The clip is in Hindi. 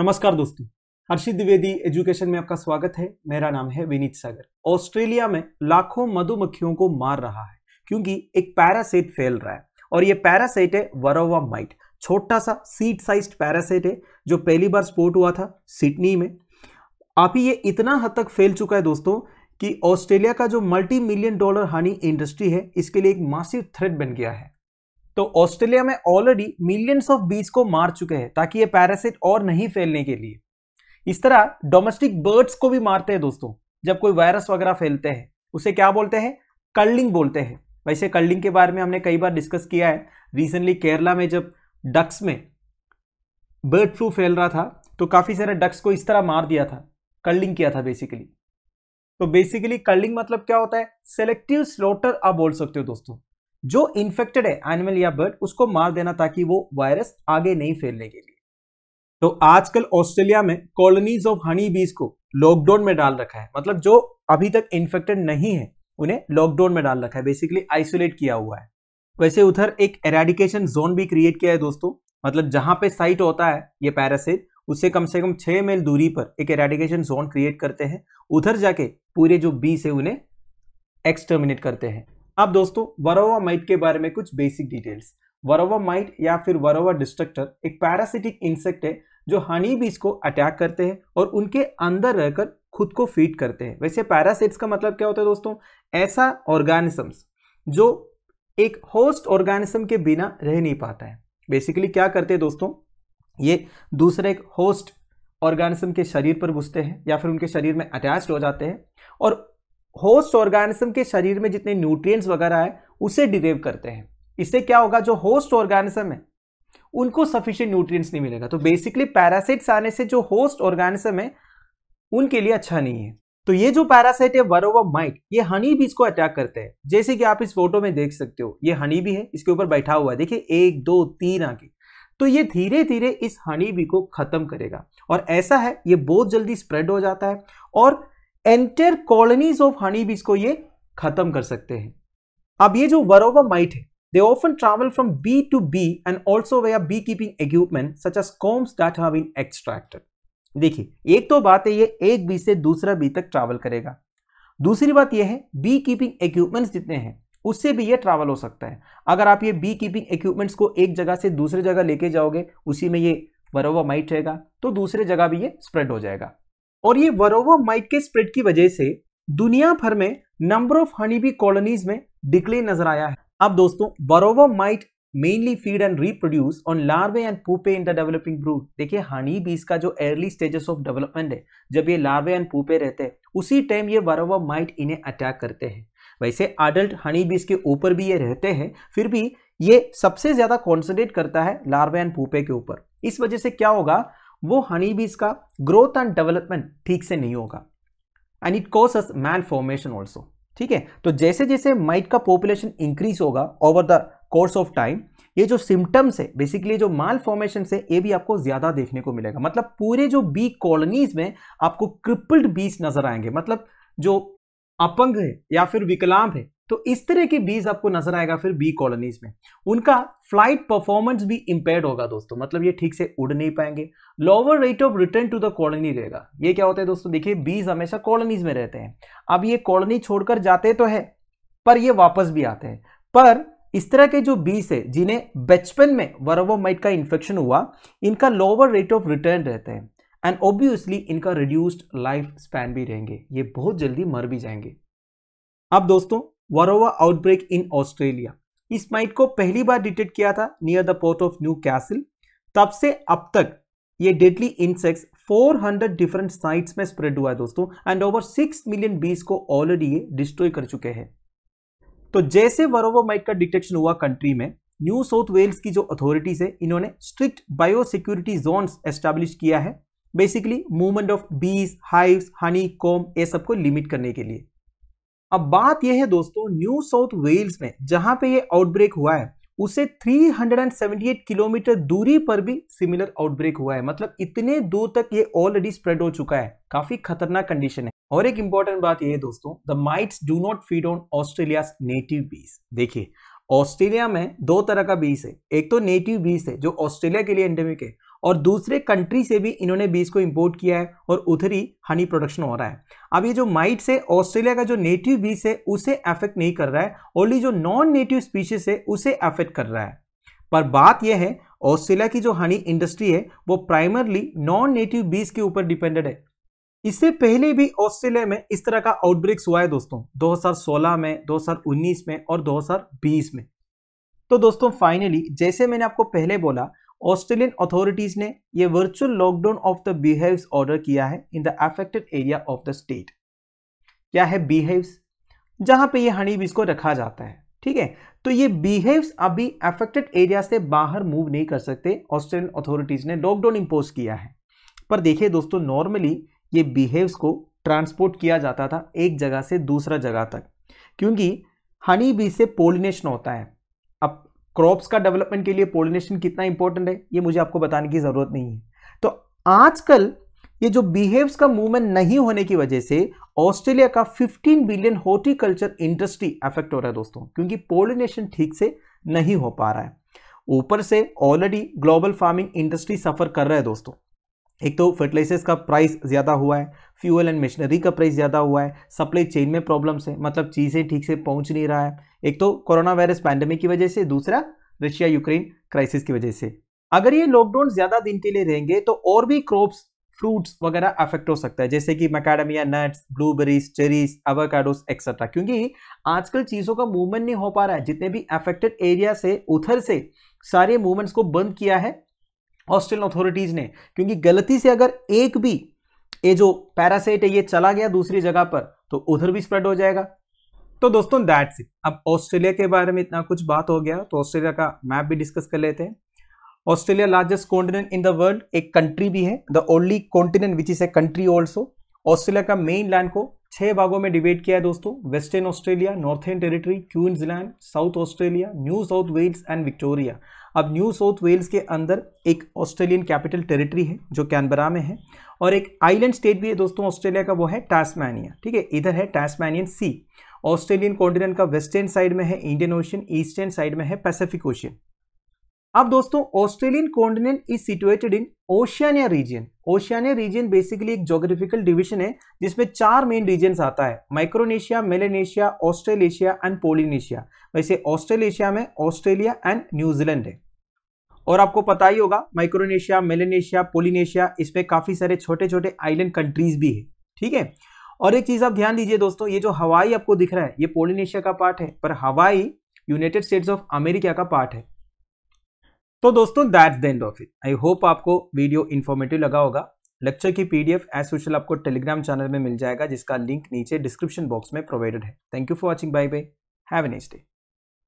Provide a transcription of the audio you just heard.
नमस्कार दोस्तों हर्षित द्विवेदी एजुकेशन में आपका स्वागत है मेरा नाम है विनीत सागर ऑस्ट्रेलिया में लाखों मधुमक्खियों को मार रहा है क्योंकि एक पैरासाइट फैल रहा है और ये पैरासाइट है वरोवा माइट छोटा सा सीट साइज पैरासाइट है जो पहली बार स्पोर्ट हुआ था सिडनी में आप ही ये इतना हद तक फैल चुका है दोस्तों कि ऑस्ट्रेलिया का जो multi million dollar honey industry है इसके लिए एक मासिव थ्रेट बन गया है तो ऑस्ट्रेलिया में ऑलरेडी मिलियंस ऑफ बीज को मार चुके हैं ताकि ये पैरासिट और नहीं फैलने के लिए इस तरह डोमेस्टिक बर्ड्स को भी मारते हैं दोस्तों जब कोई वायरस वगैरह फैलते हैं उसे क्या बोलते हैं कर्लिंग बोलते हैं वैसे कर्लिंग के बारे में हमने कई बार डिस्कस किया है रिसेंटली केरला में जब डक्स में बर्ड फ्लू फैल रहा था तो काफ़ी सारे डक्स को इस तरह मार दिया था कर्लिंग किया था बेसिकली तो बेसिकली कर्लिंग मतलब क्या होता है सेलेक्टिव स्लोटर आप बोल सकते हो दोस्तों जो इन्फेक्टेड है एनिमल या बर्ड उसको मार देना ताकि वो वायरस आगे नहीं फैलने के लिए तो आजकल ऑस्ट्रेलिया में कॉलोनीज ऑफ हनी बीज को लॉकडाउन में डाल रखा है मतलब जो अभी तक इन्फेक्टेड नहीं है उन्हें लॉकडाउन में डाल रखा है बेसिकली आइसोलेट किया हुआ है वैसे उधर एक एरेडिकेशन जोन भी क्रिएट किया है दोस्तों मतलब जहां पे साइट होता है ये पैरासिट उससे कम से कम छह मील दूरी पर एक एरेडिकेशन जोन क्रिएट करते हैं उधर जाके पूरे जो बीस है उन्हें एक्सटर्मिनेट करते हैं अब दोस्तों वरोवा माइट के बारे में कुछ बेसिक डिटेल्स वरोवा माइट या फिर वरोवा डिस्ट्रक्टर एक पैरासिटिक इंसेक्ट है जो हनी बीज को अटैक करते हैं और उनके अंदर रहकर खुद को फीड करते हैं वैसे पैरासिट्स का मतलब क्या होता है दोस्तों ऐसा ऑर्गेनिजम्स जो एक होस्ट ऑर्गेनिज्म के बिना रह नहीं पाता है बेसिकली क्या करते हैं दोस्तों ये दूसरे एक होस्ट ऑर्गेनिज्म के शरीर पर घुसते हैं या फिर उनके शरीर में अटैच हो जाते हैं और होस्ट ऑर्गेनिज्म के शरीर में जितने न्यूट्रिएंट्स वगैरह है उसे डिरेव करते हैं इससे क्या होगा जो होस्ट ऑर्गेनिज्म है उनको सफिशियंट न्यूट्रिएंट्स नहीं मिलेगा तो बेसिकली पैरासाइट्स आने से जो होस्ट ऑर्गेनिज्म है उनके लिए अच्छा नहीं है तो ये जो पैरासाइट है वरोवा माइट ये हनी बीज को अटैक करते हैं जैसे कि आप इस फोटो में देख सकते हो ये हनी भी है इसके ऊपर बैठा हुआ है देखिए एक दो तीन आगे तो ये धीरे धीरे इस हनी बी को खत्म करेगा और ऐसा है ये बहुत जल्दी स्प्रेड हो जाता है और एंटर कॉलोनीज ऑफ हनी बीज को ये खत्म कर सकते हैं अब ये जो वरोवा माइट है they often travel from bee to bee and also via beekeeping equipment such as combs that have been extracted देखिए एक तो बात है ये एक बी से दूसरा बी तक ट्रैवल करेगा दूसरी बात ये है बी कीपिंग इक्विपमेंट्स जितने हैं उससे भी ये ट्रैवल हो सकता है अगर आप ये बी कीपिंग इक्विपमेंट्स को एक जगह से दूसरे जगह लेके जाओगे उसी में ये वरोवा माइट रहेगा तो दूसरे जगह भी ये स्प्रेड हो जाएगा और ये वरोवा माइट के स्प्रेड की वजह से दुनिया भर में नंबर ऑफ हनीबी कॉलोनीज में डिक्ले नजर आया है अब दोस्तों varroa mite mainly feed and reproduce on larvae and pupae in the developing brood देखिए हनी बीस का जो अर्ली स्टेजेस ऑफ डेवलपमेंट है जब ये लार्वे एंड पूपे रहते हैं उसी टाइम ये वरोवा माइट इन्हें अटैक करते हैं वैसे अडल्ट हनी बीस के ऊपर भी ये रहते हैं फिर भी ये सबसे ज्यादा कॉन्सेंट्रेट करता है लार्वे एंड पूपे के ऊपर इस वजह से क्या होगा वो हनी बीज का ग्रोथ एंड डेवलपमेंट ठीक से नहीं होगा and it cause malformation also ठीक है तो जैसे जैसे माइट का पॉपुलेशन इंक्रीज होगा over the course of time ये जो सिम्टम्स है बेसिकली जो माल फॉर्मेशन है ये भी आपको ज्यादा देखने को मिलेगा मतलब पूरे जो बी कॉलोनीज में आपको क्रिपल्ड बीस नजर आएंगे मतलब जो अपंग है या फिर विकलांग है तो इस तरह के बीज आपको नजर आएगा फिर बी कॉलोनीज में उनका फ्लाइट परफॉर्मेंस भी इंपेयर होगा दोस्तों मतलब ये ठीक से उड़ नहीं पाएंगे lower rate of return to the colony रहेगा ये क्या होता है दोस्तों देखिए बीज हमेशा कॉलोनीज में रहते हैं अब ये कॉलोनी छोड़कर जाते तो है पर ये वापस भी आते हैं पर इस तरह के जो बीज है जिन्हें बचपन में वर्वोमाइट का इन्फेक्शन हुआ इनका लोअर रेट ऑफ रिटर्न रहते हैं एंड ऑब्वियसली इनका रिड्यूस्ड लाइफ स्पैन भी रहेंगे ये बहुत जल्दी मर भी जाएंगे अब दोस्तों वरोवा आउटब्रेक इन ऑस्ट्रेलिया इस माइट को पहली बार डिटेक्ट किया था near the port of Newcastle तब से अब तक ये डेडली इंसेक्ट्स 400 डिफरेंट साइट्स में स्प्रेड हुआ है दोस्तों एंड ओवर 6 मिलियन बीस को ऑलरेडी ये डिस्ट्रॉय कर चुके हैं तो जैसे वरोवा माइट का डिटेक्शन हुआ कंट्री में न्यू साउथ वेल्स की जो अथॉरिटीज है इन्होंने स्ट्रिक्ट बायोसिक्योरिटी जोन एस्टेब्लिश किया है basically movement of bees hives honeycomb ये सबको लिमिट करने के लिए अब बात यह है दोस्तों न्यू साउथ वेल्स में जहां पे ये आउटब्रेक हुआ है उसे 378 किलोमीटर दूरी पर भी सिमिलर आउटब्रेक हुआ है मतलब इतने दूर तक ये ऑलरेडी स्प्रेड हो चुका है काफी खतरनाक कंडीशन है और एक इंपॉर्टेंट बात यह है दोस्तों the mites do not feed on Australia native bees देखिए ऑस्ट्रेलिया में दो तरह का बीस है एक तो नेटिव बीस है जो ऑस्ट्रेलिया के लिए एंडेमिक है और दूसरे कंट्री से भी इन्होंने बीज को इंपोर्ट किया है और उधर ही हनी प्रोडक्शन हो रहा है अब ये जो माइट से ऑस्ट्रेलिया का जो नेटिव बीज है उसे अफेक्ट नहीं कर रहा है ओनली जो नॉन नेटिव स्पीशीज है उसे अफेक्ट कर रहा है पर बात यह है ऑस्ट्रेलिया की जो हनी इंडस्ट्री है वो प्राइमरली नॉन नेटिव बीज के ऊपर डिपेंडेड है इससे पहले भी ऑस्ट्रेलिया में इस तरह का आउटब्रेक्स हुआ है दोस्तों 2016 में 2019 में और 2020 में तो दोस्तों फाइनली जैसे मैंने आपको पहले बोला ऑस्ट्रेलियन अथॉरिटीज ने ये virtual lockdown of the beehives order किया है in the affected area of the state क्या है बिहेव्स जहां पे ये हनी बीज को रखा जाता है ठीक है तो ये बिहेव्स अभी अफेक्टेड एरिया से बाहर मूव नहीं कर सकते ऑस्ट्रेलियन अथॉरिटीज ने लॉकडाउन इम्पोज किया है पर देखिए दोस्तों नॉर्मली ये बिहेव्स को ट्रांसपोर्ट किया जाता था एक जगह से दूसरा जगह तक क्योंकि हनी बीज से पोलिनेशन होता है क्रॉप्स का डेवलपमेंट के लिए पोलिनेशन कितना इंपॉर्टेंट है ये मुझे आपको बताने की ज़रूरत नहीं है तो आजकल ये जो बिहेव्स का मूवमेंट नहीं होने की वजह से ऑस्ट्रेलिया का 15 बिलियन हॉर्टिकल्चर इंडस्ट्री अफेक्ट हो रहा है दोस्तों क्योंकि पोलिनेशन ठीक से नहीं हो पा रहा है ऊपर से already global farming industry suffer कर रहा है दोस्तों एक तो फर्टिलाइजर्स का प्राइस ज़्यादा हुआ है फ्यूअल एंड मशीनरी का प्राइस ज़्यादा हुआ है सप्लाई चेन में प्रॉब्लम्स है मतलब चीज़ें ठीक से पहुंच नहीं रहा है एक तो कोरोना वायरस पैंडमिक की वजह से दूसरा रशिया यूक्रेन क्राइसिस की वजह से अगर ये लॉकडाउन ज़्यादा दिन के लिए रहेंगे तो और भी क्रॉप्स फ्रूट्स वगैरह अफेक्ट हो सकता है जैसे कि macadamia nuts blueberries cherries avocados etcetera क्योंकि आजकल चीज़ों का मूवमेंट नहीं हो पा रहा है जितने भी अफेक्टेड एरिया से उधर से सारे मूवमेंट्स को बंद किया है ऑस्ट्रेलियन अथॉरिटीज़ ने क्योंकि गलती से अगर एक भी ये जो पैरासाइट है ये चला गया दूसरी जगह पर तो उधर भी स्प्रेड हो जाएगा तो दोस्तों दैट्स इट अब ऑस्ट्रेलिया के बारे में इतना कुछ बात हो गया तो ऑस्ट्रेलिया का मैप भी डिस्कस कर लेते हैं Australia largest continent in the world एक कंट्री भी है the only continent which is a country also Australia का मेन लैंड को छह भागों में डिबेट किया है दोस्तों Western Australia Northern Territory Queensland South Australia New South Wales and Victoria अब न्यू साउथ वेल्स के अंदर एक ऑस्ट्रेलियन कैपिटल टेरिटरी है जो कैनबरा में है और एक आइलैंड स्टेट भी है दोस्तों ऑस्ट्रेलिया का वो है टास्मैनिया ठीक है इधर है टास्मैनियन सी ऑस्ट्रेलियन कॉन्टिनेंट का वेस्टर्न साइड में है इंडियन ओशन ईस्टर्न साइड में है पैसेफिक ओशन अब दोस्तों Australian continent is situated in Oceania region Oceania region basically एक जोग्राफिकल डिविजन है जिसमें चार मेन रीजन आता है Micronesia Melanesia Australasia and Polynesia वैसे ऑस्ट्रेलेशिया में ऑस्ट्रेलिया एंड न्यूजीलैंड है और आपको पता ही होगा माइक्रोनेशिया मेलेनेशिया पोलिनेशिया इसमें काफ़ी सारे छोटे छोटे आइलैंड कंट्रीज भी है ठीक है और एक चीज़ आप ध्यान दीजिए दोस्तों ये जो हवाई आपको दिख रहा है ये पोलिनेशिया का पार्ट है पर हवाई यूनाइटेड स्टेट्स ऑफ अमेरिका का पार्ट है तो दोस्तों that's the end of it I hope आपको वीडियो इन्फॉर्मेटिव लगा होगा लेक्चर की पीडीएफ एज सोशल आपको टेलीग्राम चैनल में मिल जाएगा जिसका लिंक नीचे डिस्क्रिप्शन बॉक्स में प्रोवाइडेड है thank you for watching bye bye have a next day